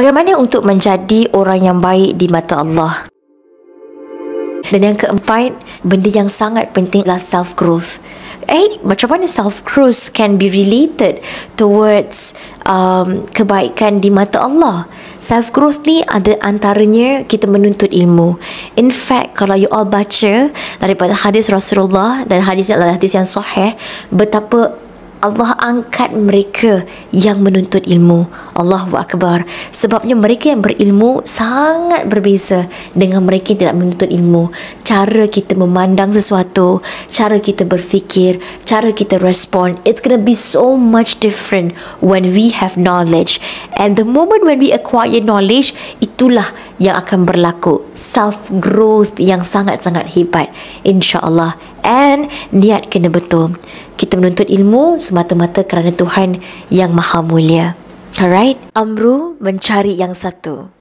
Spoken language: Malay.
Bagaimana untuk menjadi orang yang baik di mata Allah? Dan yang keempat, benda yang sangat penting adalah self growth. Eh, macam mana self growth can be related towards um, kebaikan di mata Allah? Self growth ni ada antaranya kita menuntut ilmu. In fact, kalau you all baca daripada hadis Rasulullah dan hadis yang adalah hadis yang sahih, betapa Allah angkat mereka yang menuntut ilmu. Allahu Akbar Sebabnya mereka yang berilmu sangat berbeza dengan mereka yang tidak menuntut ilmu Cara kita memandang sesuatu, cara kita berfikir, cara kita respon It's gonna be so much different when we have knowledge And the moment when we acquire knowledge, itulah yang akan berlaku Self-growth yang sangat-sangat hebat, insyaAllah And niat kena betul kita menuntut ilmu semata-mata kerana Tuhan yang maha mulia. Alright, Amru mencari yang satu.